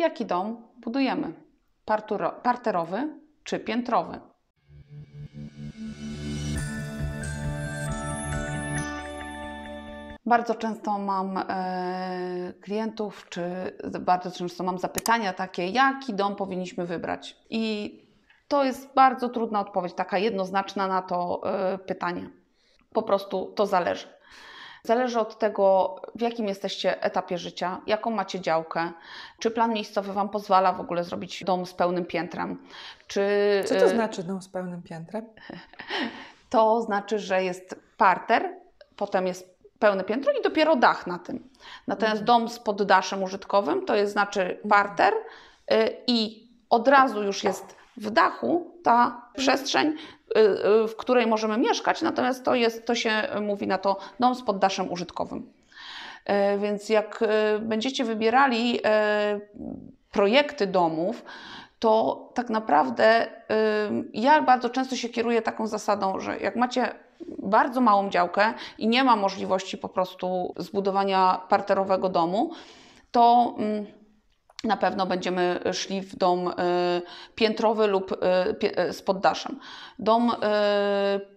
jaki dom budujemy: parturo, parterowy czy piętrowy. Bardzo często mam e, klientów, czy bardzo często mam zapytania takie, jaki dom powinniśmy wybrać. I to jest bardzo trudna odpowiedź, taka jednoznaczna na to e, pytanie. Po prostu to zależy. Zależy od tego, w jakim jesteście etapie życia, jaką macie działkę, czy plan miejscowy Wam pozwala w ogóle zrobić dom z pełnym piętrem, czy... Co to e, znaczy dom z pełnym piętrem? To znaczy, że jest parter, potem jest pełne piętro i dopiero dach na tym. Natomiast mhm. dom z poddaszem użytkowym to jest znaczy mhm. parter y, i od razu już jest w dachu ta przestrzeń, y, y, w której możemy mieszkać, natomiast to, jest, to się mówi na to dom z poddaszem użytkowym. E, więc jak e, będziecie wybierali e, projekty domów, to tak naprawdę ja bardzo często się kieruję taką zasadą, że jak macie bardzo małą działkę i nie ma możliwości po prostu zbudowania parterowego domu, to mm, na pewno będziemy szli w dom y, piętrowy lub y, y, z poddaszem. Dom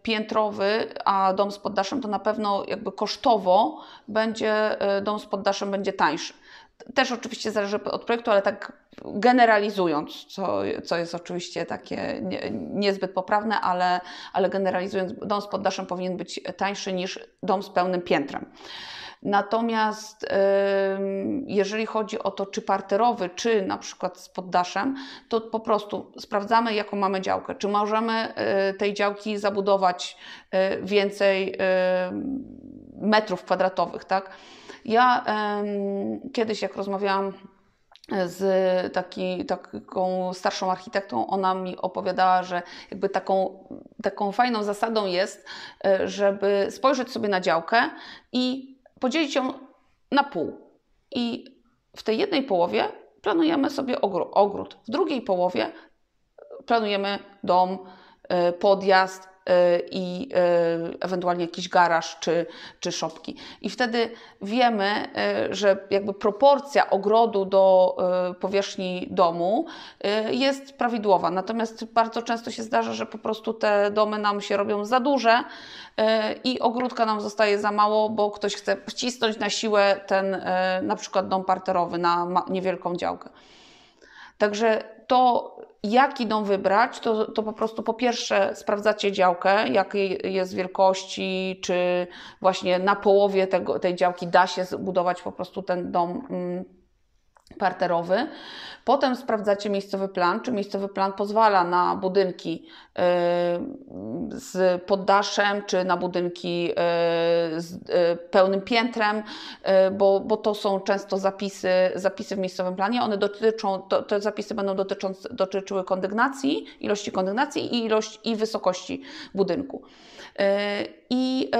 piętrowy, a dom z poddaszem to na pewno jakby kosztowo będzie dom z poddaszem będzie tańszy. Też oczywiście zależy od projektu, ale tak generalizując, co, co jest oczywiście takie nie, niezbyt poprawne, ale, ale generalizując, dom z poddaszem powinien być tańszy niż dom z pełnym piętrem. Natomiast jeżeli chodzi o to, czy parterowy, czy na przykład z poddaszem, to po prostu sprawdzamy, jaką mamy działkę. Czy możemy e, tej działki zabudować e, więcej metrów kwadratowych, tak? Ja kiedyś, jak rozmawiałam e, z taki, taką starszą architektą, ona mi opowiadała, że jakby taką, taką fajną zasadą jest, żeby spojrzeć sobie na działkę i podzielić ją na pół. I w tej jednej połowie planujemy sobie ogród, w drugiej połowie planujemy dom, e, podjazd, i y, ewentualnie jakiś garaż czy, czy szopki. I wtedy wiemy, y, że jakby proporcja ogrodu do y, powierzchni domu jest prawidłowa. Natomiast bardzo często się zdarza, że po prostu te domy nam się robią za duże i ogródka nam zostaje za mało, bo ktoś chce wcisnąć na siłę ten na przykład dom parterowy na niewielką działkę. Także to, jaki dom wybrać, to, to po prostu po pierwsze sprawdzacie działkę, jakiej jest wielkości, czy właśnie na połowie tego, tej działki da się zbudować po prostu ten dom. Mm, parterowy. Potem sprawdzacie miejscowy plan, czy miejscowy plan pozwala na budynki y, z poddaszem, czy na budynki y, z y, pełnym piętrem, bo, bo to są często zapisy, zapisy w miejscowym planie. One dotyczą, to, te zapisy będą dotycząc, dotyczyły kondygnacji, ilości kondygnacji i, ilość, i wysokości budynku i e,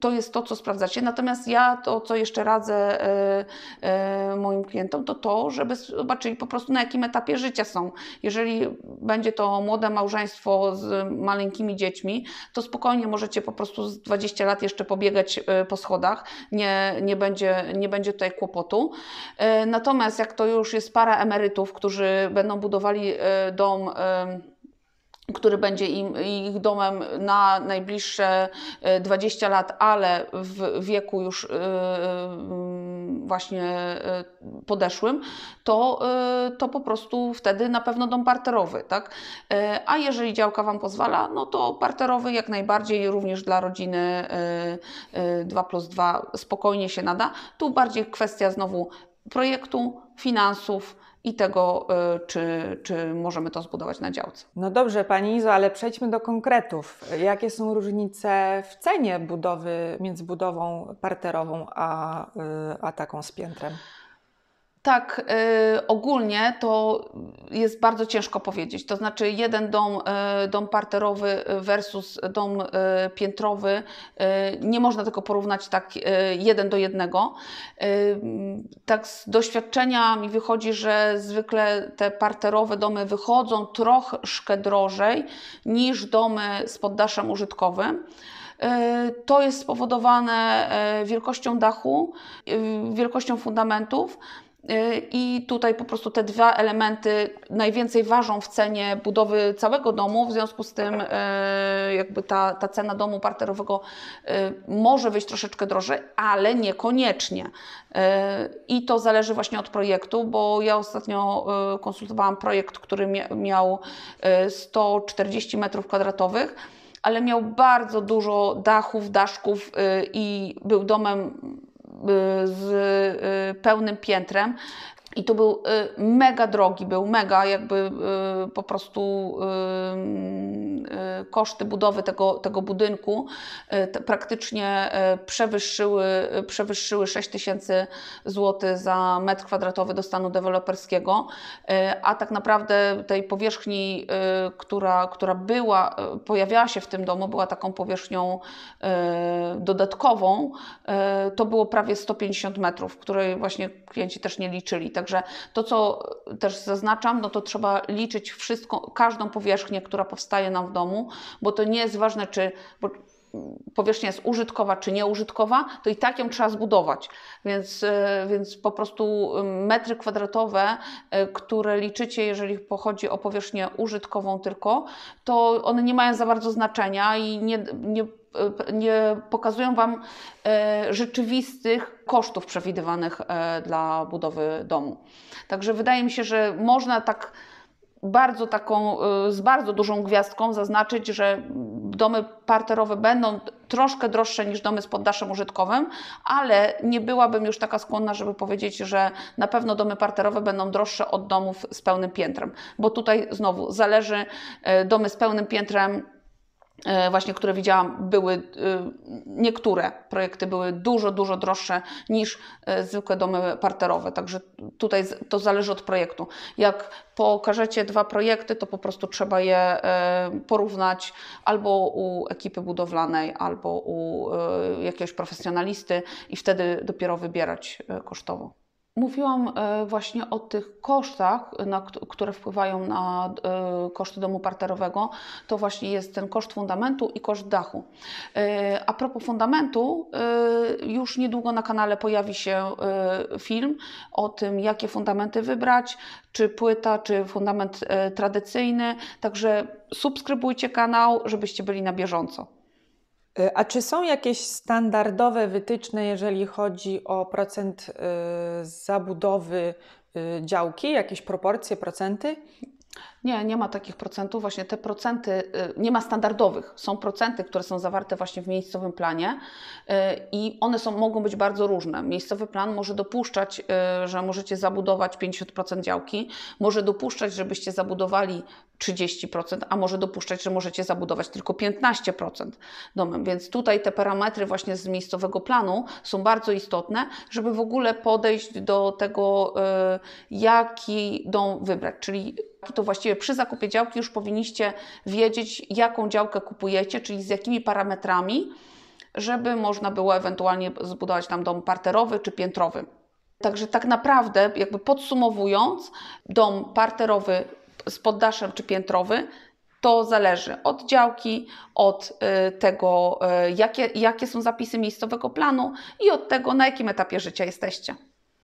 to jest to, co sprawdzacie. Natomiast ja to, co jeszcze radzę e, e, moim klientom, to to, żeby zobaczyli po prostu na jakim etapie życia są. Jeżeli będzie to młode małżeństwo z maleńkimi dziećmi, to spokojnie możecie po prostu z 20 lat jeszcze pobiegać po schodach, nie, nie, będzie, nie będzie tutaj kłopotu. Natomiast jak to już jest para emerytów, którzy będą budowali dom, który będzie im, ich domem na najbliższe 20 e, lat, ale w wieku już e, mm, właśnie e, podeszłym, to, to po prostu wtedy na pewno dom parterowy, tak? A jeżeli działka Wam pozwala, no to parterowy jak najbardziej również dla rodziny 2 plus 2 spokojnie się nada. Tu bardziej kwestia znowu projektu, finansów, i tego, y, czy, czy możemy to zbudować na działce. No dobrze, Pani Izo, ale przejdźmy do konkretów. Jakie są różnice w cenie budowy między budową parterową a, y, a taką z piętrem? Tak, y, ogólnie to jest bardzo ciężko powiedzieć. To znaczy, jeden dom, y, dom parterowy versus dom y, piętrowy, nie można tego porównać tak jeden do jednego. tak, z doświadczenia mi wychodzi, że zwykle te parterowe domy wychodzą troszkę drożej niż domy z poddaszem użytkowym. To jest spowodowane wielkością dachu, wielkością fundamentów. Y, I tutaj po prostu te dwa elementy najwięcej ważą w cenie budowy całego domu, w związku z tym y, jakby ta, ta cena domu parterowego y, może wyjść troszeczkę drożej, ale niekoniecznie. I to zależy właśnie od projektu, bo ja ostatnio konsultowałam projekt, który miał 140 metrów kwadratowych ale miał bardzo dużo dachów, daszków i był domem z pełnym piętrem, i to był y, mega drogi, był mega jakby y, po prostu y, koszty budowy tego, tego budynku praktycznie przewyższyły, przewyższyły 6 tysięcy złotych za metr kwadratowy do stanu deweloperskiego, a tak naprawdę tej powierzchni, która, która była, pojawiała się w tym domu, była taką powierzchnią dodatkową, to było prawie 150 metrów, której właśnie klienci też nie liczyli. Tak? Także to, co też zaznaczam, no to trzeba liczyć wszystko, każdą powierzchnię, która powstaje nam w domu, bo to nie jest ważne, czy powierzchnia jest użytkowa czy nieużytkowa, to i tak ją trzeba zbudować. Więc, e, więc po prostu e, metry kwadratowe, e, które liczycie, jeżeli chodzi o powierzchnię użytkową tylko, to one nie mają za bardzo znaczenia i nie, nie nie pokazują Wam rzeczywistych kosztów przewidywanych dla budowy domu. Także wydaje mi się, że można tak bardzo taką, z bardzo dużą gwiazdką zaznaczyć, że domy parterowe będą troszkę droższe niż domy z poddaszem użytkowym, ale nie byłabym już taka skłonna, żeby powiedzieć, że na pewno domy parterowe będą droższe od domów z pełnym piętrem, bo tutaj znowu zależy e, domy z pełnym piętrem E, właśnie, które widziałam, były e, niektóre projekty były dużo, dużo droższe niż e, zwykłe domy parterowe. Także tutaj to zależy od projektu. Jak pokażecie dwa projekty, to po prostu trzeba je porównać albo u ekipy budowlanej, albo u jakiegoś profesjonalisty i wtedy dopiero wybierać kosztowo. Mówiłam e, właśnie o tych kosztach, na, które wpływają na e, koszty domu parterowego. To właśnie jest ten koszt fundamentu i koszt dachu. E, a propos fundamentu, już niedługo na kanale pojawi się film o tym, jakie fundamenty wybrać, czy płyta, czy fundament tradycyjny. Także subskrybujcie kanał, żebyście byli na bieżąco. Y, a czy są jakieś standardowe wytyczne, jeżeli chodzi o procent y, zabudowy y, działki, jakieś proporcje, procenty? Nie, nie ma takich procentów. Właśnie te procenty, nie ma standardowych. Są procenty, które są zawarte właśnie w miejscowym planie i one są, mogą być bardzo różne. Miejscowy plan może dopuszczać, że możecie zabudować 50% działki, może dopuszczać, żebyście zabudowali 30%, a może dopuszczać, że możecie zabudować tylko 15% domem. Więc tutaj te parametry właśnie z miejscowego planu są bardzo istotne, żeby w ogóle podejść do tego, y, jaki dom wybrać. Czyli to właściwie przy zakupie działki już powinniście wiedzieć, jaką działkę kupujecie, czyli z jakimi parametrami, żeby można było ewentualnie zbudować tam dom parterowy czy piętrowy. Także tak naprawdę, jakby podsumowując, dom parterowy z poddaszem czy piętrowy, to zależy od działki, od y, tego, y, jakie, jakie są zapisy miejscowego planu i od tego, na jakim etapie życia jesteście.